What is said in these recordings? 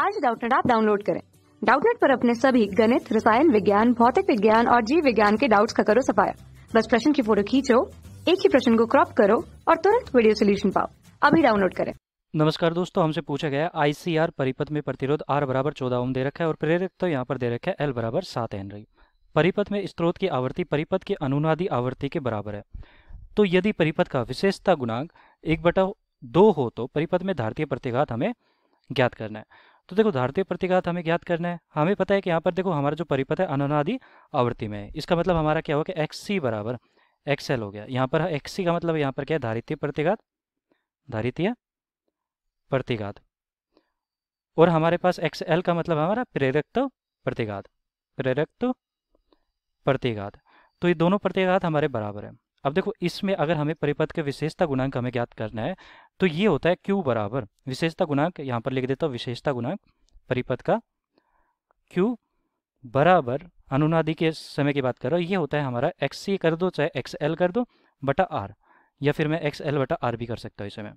आज डाउटनेट आप डाउनलोड करें डाउटनेट पर अपने सभी गणित रसायन विज्ञान भौतिक विज्ञान और जीव विज्ञान के डाउट्स का करो सफाया बस प्रश्न की फोटो खींचो एक ही प्रश्न को क्रॉप करो और तुरंत वीडियो सोल्यूशन पाओ अभी डाउनलोड करें नमस्कार दोस्तों हमसे पूछा गया आईसीआर परिपथ में प्रतिरोध आर बराबर चौदह ओम दे रखा है और प्रेरक तो यहाँ पर दे रखा है एल बराबर सात रही परिपथ में स्त्रोत की आवृत्ति परिपथ की अनुनादी आवृत्ति के बराबर है तो यदि परिपथ का विशेषता गुणांक एक बटा दो हो तो परिपथ में धारतीय प्रतिघात हमें ज्ञात करना है तो देखो धारतीय प्रतिघात हमें ज्ञात करना है हमें पता है कि यहाँ पर देखो हमारा जो परिपथ है अनुनादि आवृत्ति में है इसका मतलब हमारा क्या होगा कि एक्स सी बराबर एक्स एल हो गया यहाँ पर एक्स सी का मतलब यहाँ पर क्या है धारित्य प्रतिघात धारितीय प्रतिघात और हमारे पास एक्स एल का मतलब हमारा प्रेरकत्व प्रतिघात प्रेरकत्व प्रतिघात तो ये दोनों प्रतिघात हमारे बराबर है अब देखो इसमें अगर हमें परिपथ के विशेषता गुणांक हमें ज्ञात करना है तो ये होता है क्यू बराबर विशेषता गुणांक यहाँ पर लिख देता हूँ विशेषता गुणांक परिपथ का क्यू बराबर अनुनादि के समय की बात कर रहा हूँ ये होता है हमारा एक्स सी कर दो चाहे एक्स एल कर दो बटा आर या फिर मैं एक्स एल बटा आर भी कर सकता हूँ इस समय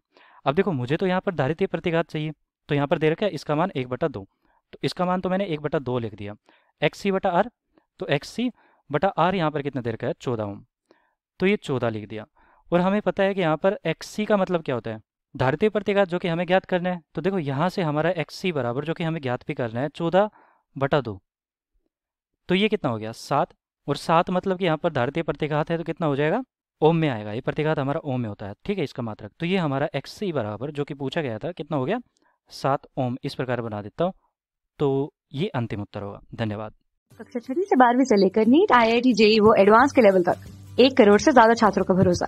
अब देखो मुझे तो यहाँ पर धारित्य प्रतिघात चाहिए तो यहाँ पर दे रखा है इसका मान एक बटा दो तो इसका मान तो मैंने एक बटा दो लिख दिया एक्स सी बटा आर तो एक्स सी बटा आर यहाँ पर कितना देर रखा है चौदह ओम तो ये चौदह लिख दिया और हमें पता है कि यहाँ पर एक्स सी का मतलब क्या होता है धारितीय प्रतिघात जो कि हमें ज्ञात करना है तो देखो यहाँ से हमारा एक्स सी बराबर जो कि हमें ज्ञात भी करना है चौदह बटा दो तो ये कितना हो गया सात और सात मतलब कि यहाँ पर धारितीय प्रतिघात है तो कितना हो जाएगा ओम में आएगा ये प्रतिघात हमारा ओम में होता है ठीक है इसका मात्रक तो ये हमारा एक्स सी बराबर जो कि पूछा गया था कितना हो गया सात ओम इस प्रकार बना देता हूँ तो ये अंतिम उत्तर होगा धन्यवाद कक्षा छठी से बारहवीं से लेकर NEET I I T JEE वो एडवांस के लेवल तक एक करोड़ से ज्यादा छात्रों का भरोसा